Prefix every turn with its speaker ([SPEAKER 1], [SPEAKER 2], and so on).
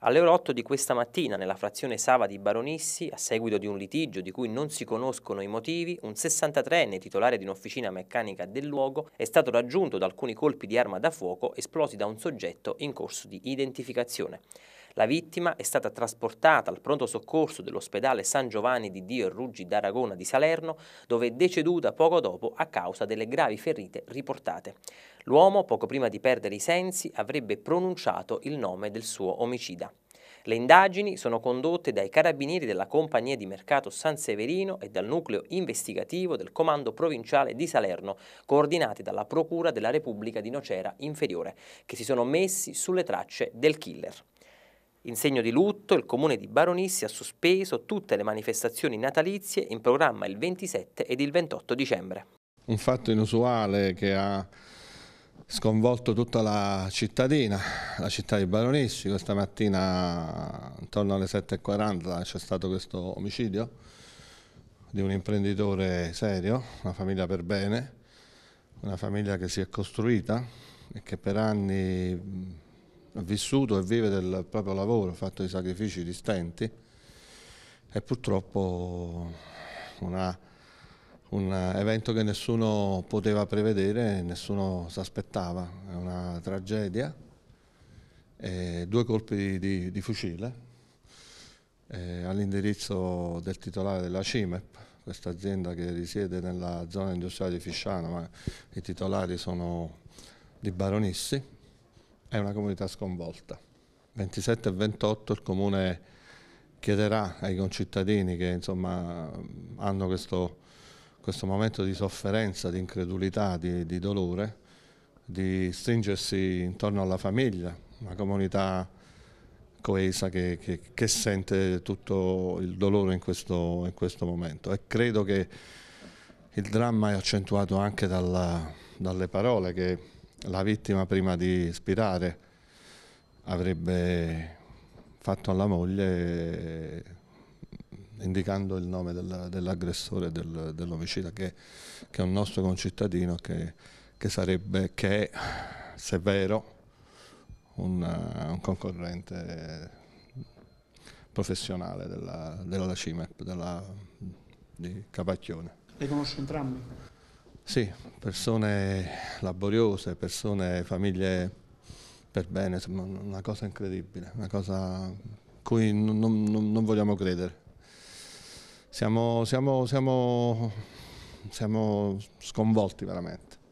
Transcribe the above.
[SPEAKER 1] Alle ore 8 di questa mattina, nella frazione Sava di Baronissi, a seguito di un litigio di cui non si conoscono i motivi, un 63enne titolare di un'officina meccanica del luogo è stato raggiunto da alcuni colpi di arma da fuoco esplosi da un soggetto in corso di identificazione. La vittima è stata trasportata al pronto soccorso dell'ospedale San Giovanni di Dio e Ruggi d'Aragona di Salerno, dove è deceduta poco dopo a causa delle gravi ferite riportate. L'uomo, poco prima di perdere i sensi, avrebbe pronunciato il nome del suo omicida. Le indagini sono condotte dai carabinieri della compagnia di mercato San Severino e dal nucleo investigativo del comando provinciale di Salerno, coordinati dalla Procura della Repubblica di Nocera Inferiore, che si sono messi sulle tracce del killer. In segno di lutto, il comune di Baronissi ha sospeso tutte le manifestazioni natalizie in programma il 27 ed il 28 dicembre.
[SPEAKER 2] Un fatto inusuale che ha sconvolto tutta la cittadina, la città di Baronissi. Questa mattina, intorno alle 7.40, c'è stato questo omicidio di un imprenditore serio, una famiglia per bene, una famiglia che si è costruita e che per anni vissuto e vive del proprio lavoro, fatto dei sacrifici di stenti è purtroppo una, un evento che nessuno poteva prevedere, nessuno si aspettava, è una tragedia, eh, due colpi di, di, di fucile eh, all'indirizzo del titolare della CIMEP, questa azienda che risiede nella zona industriale di Fisciano, ma i titolari sono di Baronissi, è una comunità sconvolta. 27 e 28 il comune chiederà ai concittadini che insomma, hanno questo, questo, momento di sofferenza, di incredulità, di, di, dolore, di stringersi intorno alla famiglia, una comunità coesa che, che, che sente tutto il dolore in questo, in questo, momento. E credo che il dramma è accentuato anche dalla, dalle parole che la vittima prima di spirare avrebbe fatto alla moglie eh, indicando il nome dell'aggressore del, dell'omicida che, che, è un nostro concittadino che, che sarebbe, che è, se vero, un, eh, un concorrente professionale della, della CIMEP, della, di Capacchione. Le conosce entrambi? Sì, persone laboriose, persone, famiglie per bene, insomma, una cosa incredibile, una cosa cui non, non, non vogliamo credere. Siamo, siamo, siamo, siamo sconvolti veramente.